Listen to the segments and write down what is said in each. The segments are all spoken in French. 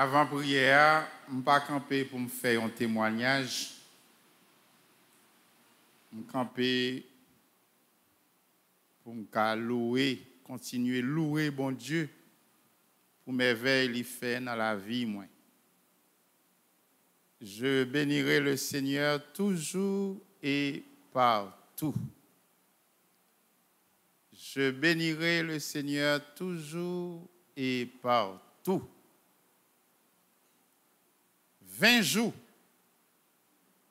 Avant prière, je ne pas camper pour me faire un témoignage. Je camper pour me louer, continuer à louer bon Dieu pour mes veilles fait dans la vie. Moi. Je bénirai le Seigneur toujours et partout. Je bénirai le Seigneur toujours et partout. 20 jours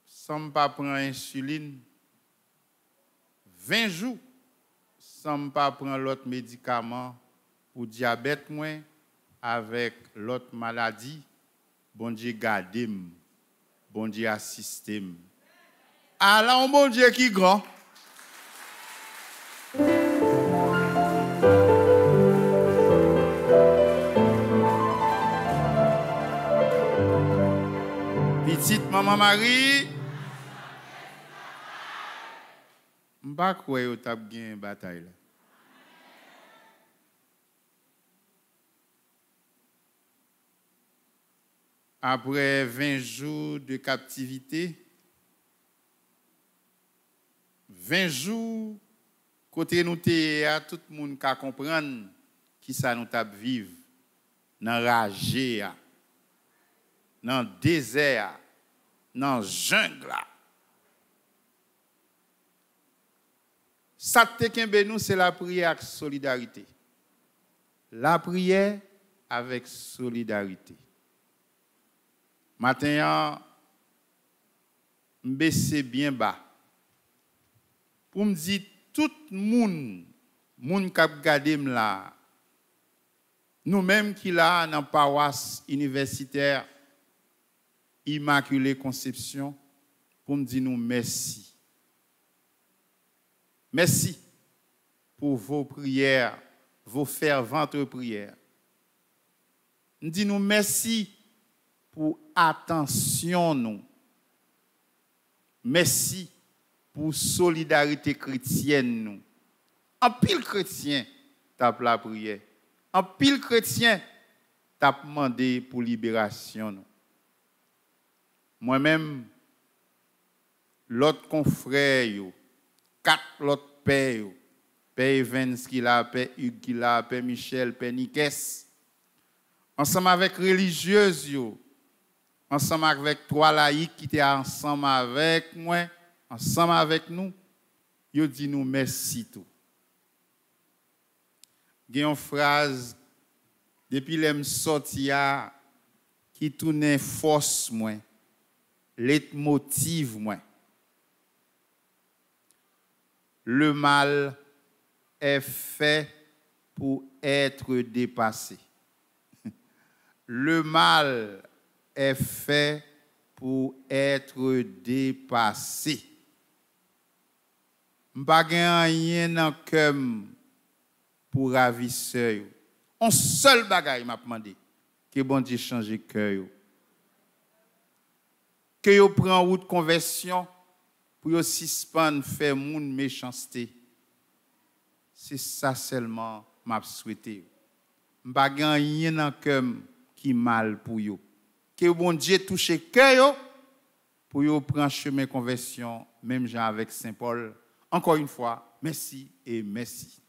sans pas prendre insuline, 20 jours sans pas prendre l'autre médicament pour diabète moins avec l'autre maladie, bon Dieu garde, bon Dieu assiste. Alors, bon Dieu qui grand. Maman Marie. Je ne sais pas bataille. Après 20 jours de captivité, 20 jours, côté nous tout le monde qui comprendre qui ça nous tape vivre, dans la rage, dans le désert dans jungle, la. te kenbe nou c'est la prière avec solidarité. La prière avec solidarité. Maintenant, yan, mbese bien pour me mdi tout monde moun kap gade nous-mêmes qui sommes dans la paroisse universitaire, universitaire. Immaculée Conception pour nous dire merci. Merci pour vos prières, vos ferventes prières. Nous dis merci pour attention nous. Merci pour solidarité chrétienne nous. En pile chrétien tape la prière. En pile chrétien tape demandé pour libération nous. Moi-même, l'autre confrère, quatre l'autre père, père Evans qui l'a, père Hugues qui l'a, père Michel, père Nikes, ensemble avec religieuses, ensemble avec trois laïcs qui étaient ensemble avec moi, ensemble avec nous, ils dit nous merci tout. Il y une phrase, depuis que je suis qui tournait force moi motive moi. Le mal est fait pour être dépassé. Le mal est fait pour être dépassé. Mpa rien dans cœur pour ravisseur. Un seul bagaille m'a demandé que bon changer change cœur que yo prend route conversion pour yo suspendre faire moun méchanceté. C'est ça seulement m'a souhaité. M'pa rien dans cœur qui mal pour vous. Que bon Dieu touche cœur yo pour yo prend chemin conversion même avec Saint Paul. Encore une fois, merci et merci.